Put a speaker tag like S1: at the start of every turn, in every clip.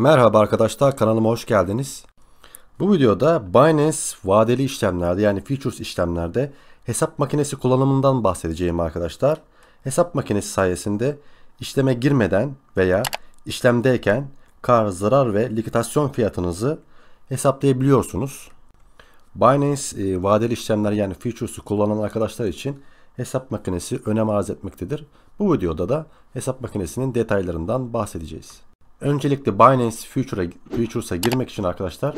S1: Merhaba arkadaşlar kanalıma hoş geldiniz. Bu videoda Binance vadeli işlemlerde yani futures işlemlerde hesap makinesi kullanımından bahsedeceğim arkadaşlar. Hesap makinesi sayesinde işleme girmeden veya işlemdeyken kar, zarar ve likidasyon fiyatınızı hesaplayabiliyorsunuz. Binance e, vadeli işlemler yani futures'u kullanan arkadaşlar için hesap makinesi önem arz etmektedir. Bu videoda da hesap makinesinin detaylarından bahsedeceğiz. Öncelikle Binance Futures'a Futures girmek için arkadaşlar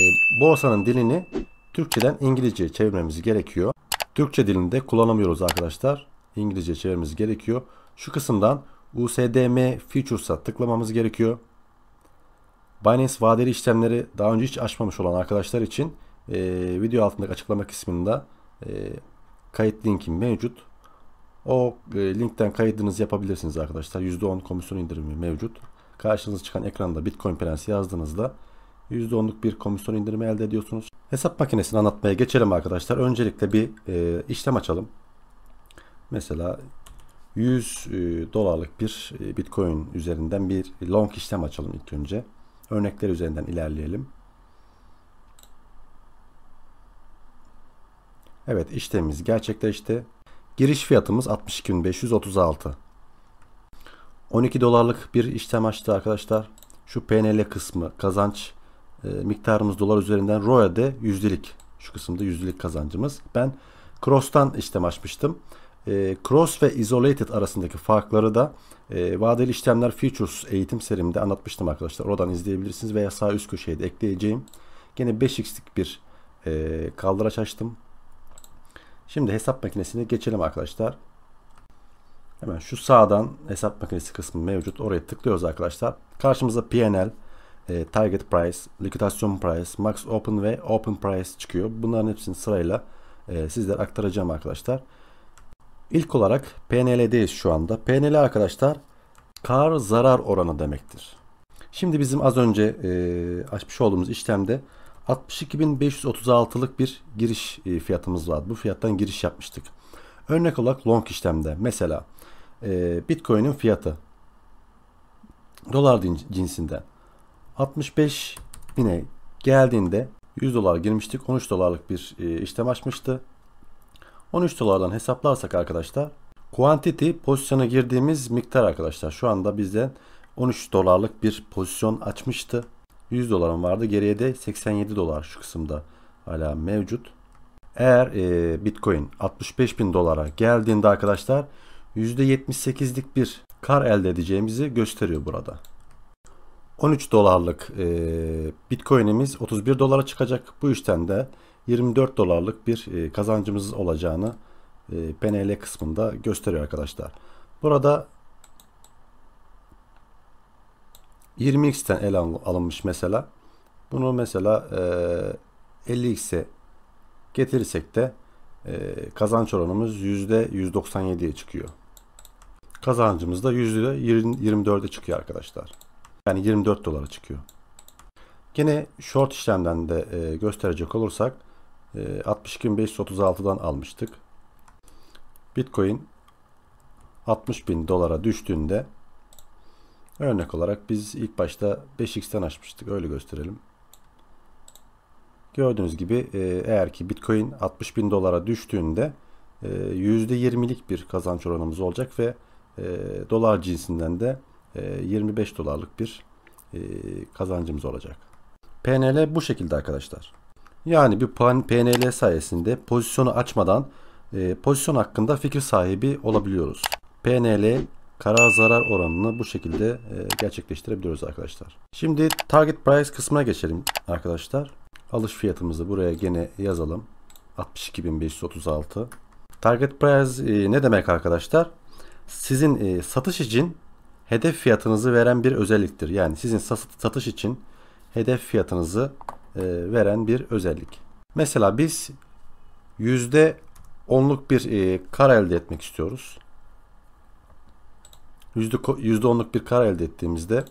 S1: e, borsanın dilini Türkçeden İngilizceye çevirmemiz gerekiyor. Türkçe dilinde kullanamıyoruz arkadaşlar. İngilizce çevirmemiz gerekiyor. Şu kısımdan USDM Futures'a tıklamamız gerekiyor. Binance vadeli işlemleri daha önce hiç açmamış olan arkadaşlar için e, video altındaki açıklama kısmında e, kayıt linkim mevcut. O e, linkten kaydınızı yapabilirsiniz arkadaşlar. %10 komisyon indirimi mevcut. Karşınıza çıkan ekranda Bitcoin Prensi yazdığınızda %10'luk bir komisyon indirimi elde ediyorsunuz. Hesap makinesini anlatmaya geçelim arkadaşlar. Öncelikle bir e, işlem açalım. Mesela 100 e, dolarlık bir e, Bitcoin üzerinden bir long işlem açalım ilk önce. Örnekler üzerinden ilerleyelim. Evet işlemimiz gerçekleşti. Giriş fiyatımız 62.536. 12 dolarlık bir işlem açtı arkadaşlar. Şu PNL kısmı kazanç e, miktarımız dolar üzerinden ROA'de yüzdelik. Şu kısımda yüzdelik kazancımız. Ben Cross'tan işlem açmıştım. E, cross ve Isolated arasındaki farkları da e, vadeli işlemler Futures eğitim serimde anlatmıştım arkadaşlar. Oradan izleyebilirsiniz veya sağ üst köşeye de ekleyeceğim. Gene 5x'lik bir e, kaldıraç açtım. Şimdi hesap makinesine geçelim arkadaşlar. Hemen şu sağdan hesap makinesi kısmı mevcut. Oraya tıklıyoruz arkadaşlar. Karşımıza PNL, e, Target Price, Liquidation Price, Max Open ve Open Price çıkıyor. Bunların hepsini sırayla e, sizlere aktaracağım arkadaşlar. İlk olarak PNL'deyiz şu anda. PNL arkadaşlar kar zarar oranı demektir. Şimdi bizim az önce e, açmış olduğumuz işlemde 62.536'lık bir giriş e, fiyatımız vardı. Bu fiyattan giriş yapmıştık. Örnek olarak long işlemde mesela e, Bitcoin'in fiyatı dolar cinsinde 65 bine geldiğinde 100 dolar girmiştik. 13 dolarlık bir e, işlem açmıştı. 13 dolardan hesaplarsak arkadaşlar quantity pozisyona girdiğimiz miktar arkadaşlar. Şu anda bizden 13 dolarlık bir pozisyon açmıştı. 100 dolarım vardı. Geriye de 87 dolar şu kısımda hala mevcut. Eğer e, Bitcoin 65 bin dolara geldiğinde arkadaşlar %78'lik bir kar elde edeceğimizi gösteriyor burada. 13 dolarlık e, Bitcoin'imiz 31 dolara çıkacak. Bu işten de 24 dolarlık bir e, kazancımız olacağını e, PNL kısmında gösteriyor arkadaşlar. Burada 20x'ten el alınmış mesela. Bunu mesela e, 50x'e Getirirsek de e, kazanç oranımız %197'ye çıkıyor. Kazancımız da %24'e çıkıyor arkadaşlar. Yani 24 dolara çıkıyor. Gene short işlemden de e, gösterecek olursak e, 62.536'dan almıştık. Bitcoin 60.000 dolara düştüğünde örnek olarak biz ilk başta 5x'ten açmıştık öyle gösterelim. Gördüğünüz gibi e, eğer ki Bitcoin 60 bin dolara düştüğünde e, %20'lik bir kazanç oranımız olacak ve e, dolar cinsinden de 25 e, dolarlık bir kazancımız olacak. PNL bu şekilde arkadaşlar. Yani bir PNL sayesinde pozisyonu açmadan pozisyon hakkında fikir sahibi olabiliyoruz. PNL karar zarar oranını bu şekilde e, gerçekleştirebiliyoruz arkadaşlar. Şimdi target price kısmına geçelim arkadaşlar. Alış fiyatımızı buraya gene yazalım. 62.536. Target price e, ne demek arkadaşlar? Sizin e, satış için hedef fiyatınızı veren bir özelliktir. Yani sizin satış için hedef fiyatınızı e, veren bir özellik. Mesela biz yüzde onluk bir kar elde etmek istiyoruz. Yüzde onluk bir kar elde ettiğimizde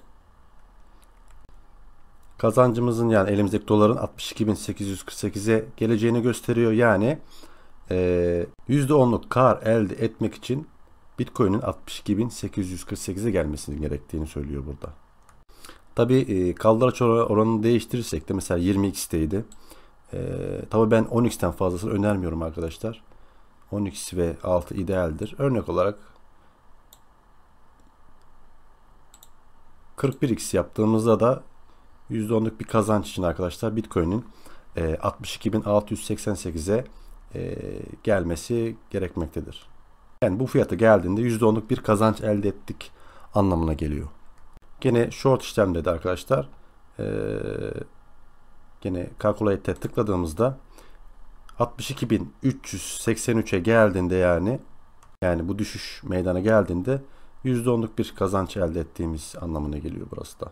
S1: kazancımızın yani elimizdeki doların 62.848'e geleceğini gösteriyor. Yani e, %10'luk kar elde etmek için Bitcoin'in 62.848'e gelmesinin gerektiğini söylüyor burada. Tabi e, kaldıraç oranını değiştirirsek de mesela 20x'teydi. E, tabi ben 10x'ten fazlasını önermiyorum arkadaşlar. 10x ve 6 idealdir. Örnek olarak 41x yaptığımızda da %10'luk bir kazanç için arkadaşlar Bitcoin'in 62.688'e e, gelmesi gerekmektedir. Yani bu fiyata geldiğinde %10'luk bir kazanç elde ettik anlamına geliyor. Gene short işlemde de arkadaşlar e, gene calculate'e tıkladığımızda 62.383'e geldiğinde yani yani bu düşüş meydana geldiğinde %10'luk bir kazanç elde ettiğimiz anlamına geliyor burası da.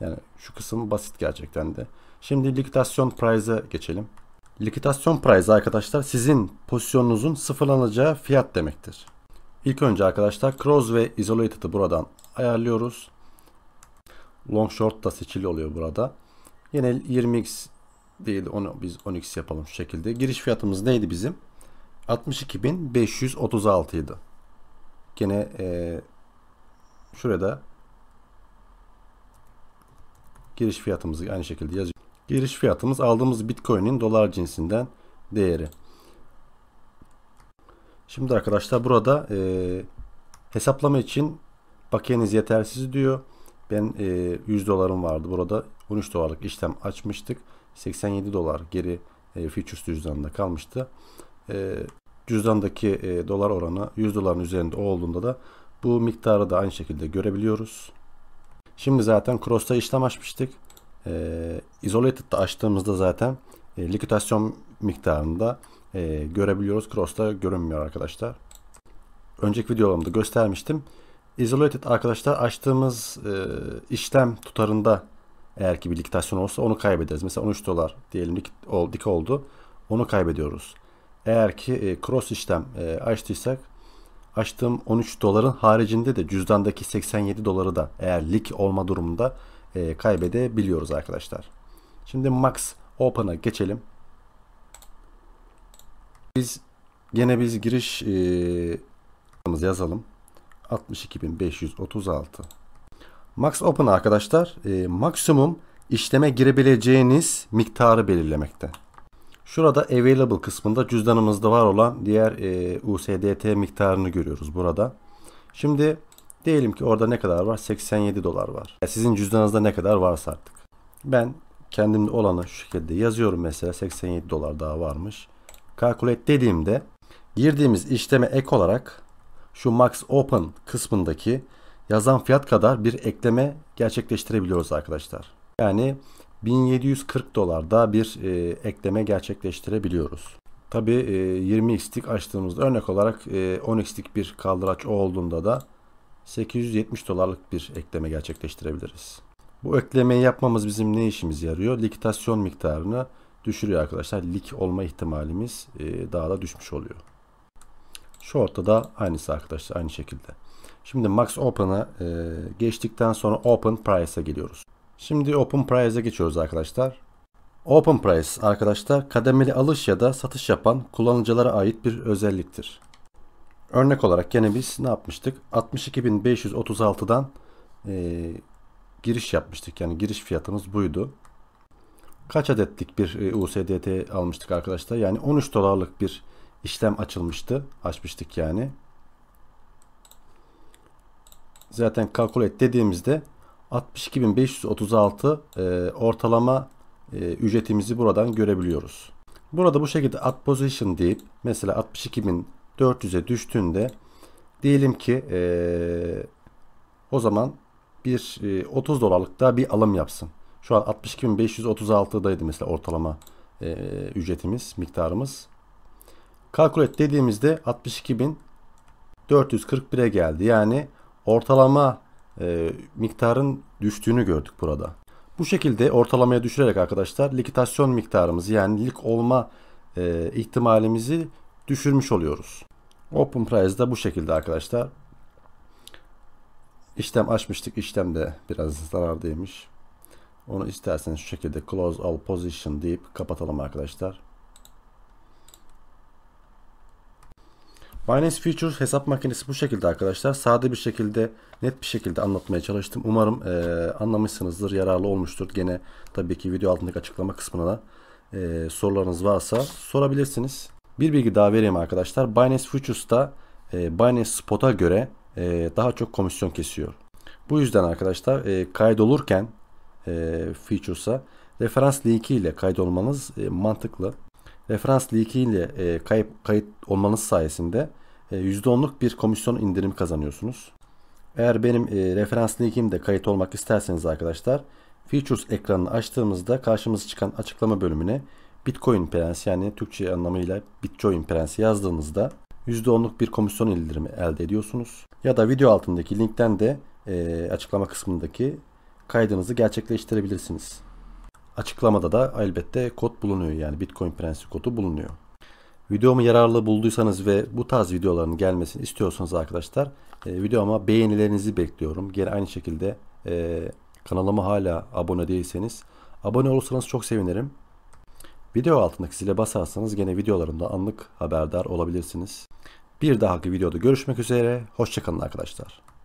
S1: Yani şu kısım basit gerçekten de. Şimdi likidasyon price'a geçelim. Likidasyon price arkadaşlar sizin pozisyonunuzun sıfırlanacağı fiyat demektir. İlk önce arkadaşlar cross ve isolated'ı buradan ayarlıyoruz. Long short da seçili oluyor burada. Yine 20x değil onu biz 10x yapalım şu şekilde. Giriş fiyatımız neydi bizim? 62.536 idi. Gene e, şurada Giriş fiyatımızı aynı şekilde yazıyoruz. Giriş fiyatımız aldığımız Bitcoin'in dolar cinsinden değeri. Şimdi arkadaşlar burada e, hesaplama için bakiyeniz yetersiz diyor. Ben e, 100 dolarım vardı burada. 13 dolarlık işlem açmıştık. 87 dolar geri e, futures cüzdanında kalmıştı. E, cüzdandaki e, dolar oranı 100 doların üzerinde olduğunda da bu miktarı da aynı şekilde görebiliyoruz. Şimdi zaten Cross'ta işlem açmıştık. E, ee, Isolated'da açtığımızda zaten e, likidasyon miktarında e, görebiliyoruz. Cross'ta görünmüyor arkadaşlar. Önceki videolarımda göstermiştim. Isolated arkadaşlar açtığımız e, işlem tutarında eğer ki bir likütasyon olsa onu kaybederiz. Mesela 13 dolar diyelim dik, ol, dik oldu. Onu kaybediyoruz. Eğer ki e, cross işlem e, açtıysak açtığım 13 doların haricinde de cüzdandaki 87 doları da eğer lik olma durumunda e, kaybedebiliyoruz arkadaşlar. Şimdi Max Open'a geçelim. Biz gene biz giriş e, yazalım. 62536 Max Open arkadaşlar e, maksimum işleme girebileceğiniz miktarı belirlemekte. Şurada available kısmında cüzdanımızda var olan diğer e, USDT miktarını görüyoruz burada. Şimdi diyelim ki orada ne kadar var? 87 dolar var. Yani sizin cüzdanınızda ne kadar varsa artık. Ben kendimde olanı şu şekilde yazıyorum mesela 87 dolar daha varmış. Calculate dediğimde girdiğimiz işleme ek olarak şu max open kısmındaki yazan fiyat kadar bir ekleme gerçekleştirebiliyoruz arkadaşlar. Yani 1740 dolarda bir e, ekleme gerçekleştirebiliyoruz. Tabi e, 20x'lik açtığımızda örnek olarak e, 10x'lik bir kaldıraç o olduğunda da 870 dolarlık bir ekleme gerçekleştirebiliriz. Bu eklemeyi yapmamız bizim ne işimiz yarıyor? Likitasyon miktarını düşürüyor arkadaşlar. Lik olma ihtimalimiz e, daha da düşmüş oluyor. Short'ta da aynısı arkadaşlar aynı şekilde. Şimdi Max Open'a e, geçtikten sonra Open Price'a geliyoruz. Şimdi OpenPrice'e geçiyoruz arkadaşlar. OpenPrice arkadaşlar kademeli alış ya da satış yapan kullanıcılara ait bir özelliktir. Örnek olarak gene biz ne yapmıştık? 62.536'dan e, giriş yapmıştık. Yani giriş fiyatımız buydu. Kaç adetlik bir e, USDT almıştık arkadaşlar? Yani 13 dolarlık bir işlem açılmıştı. Açmıştık yani. Zaten calculate dediğimizde 62.536 e, ortalama e, ücretimizi buradan görebiliyoruz. Burada bu şekilde at position deyip mesela 62.400'e düştüğünde diyelim ki e, o zaman bir e, 30 dolarlık daha bir alım yapsın. Şu an 62.536'daydı mesela ortalama e, ücretimiz, miktarımız. Kalkület dediğimizde 62.441'e geldi. Yani ortalama e, miktarın düştüğünü gördük burada. Bu şekilde ortalamaya düşürerek arkadaşlar likitasyon miktarımızı yani lik olma e, ihtimalimizi düşürmüş oluyoruz. Open Price da bu şekilde arkadaşlar. İşlem açmıştık. İşlem de biraz zarardaymış. Onu isterseniz şu şekilde close all position deyip kapatalım arkadaşlar. Binance Futures hesap makinesi bu şekilde arkadaşlar. Sade bir şekilde, net bir şekilde anlatmaya çalıştım. Umarım e, anlamışsınızdır, yararlı olmuştur. Gene tabii ki video altındaki açıklama kısmına da e, sorularınız varsa sorabilirsiniz. Bir bilgi daha vereyim arkadaşlar. Binance Futures'ta e, Binance Spot'a göre e, daha çok komisyon kesiyor. Bu yüzden arkadaşlar e, kaydolurken e, Futures'a referans linki ile kaydolmanız e, mantıklı referans leak'i ile e, kayıp, kayıt olmanız sayesinde e, %10'luk bir komisyon indirimi kazanıyorsunuz. Eğer benim e, referans linkimde kayıt olmak isterseniz arkadaşlar Features ekranını açtığımızda karşımıza çıkan açıklama bölümüne Bitcoin prensi yani Türkçe anlamıyla Bitcoin prensi yazdığınızda %10'luk bir komisyon indirimi elde ediyorsunuz. Ya da video altındaki linkten de e, açıklama kısmındaki kaydınızı gerçekleştirebilirsiniz. Açıklamada da elbette kod bulunuyor yani Bitcoin Prensi kodu bulunuyor. Videomu yararlı bulduysanız ve bu tarz videoların gelmesini istiyorsanız arkadaşlar e, videoma beğenilerinizi bekliyorum. Gene aynı şekilde e, kanalıma hala abone değilseniz abone olursanız çok sevinirim. Video altındaki zile basarsanız gene videolarımda anlık haberdar olabilirsiniz. Bir dahaki videoda görüşmek üzere. Hoşçakalın arkadaşlar.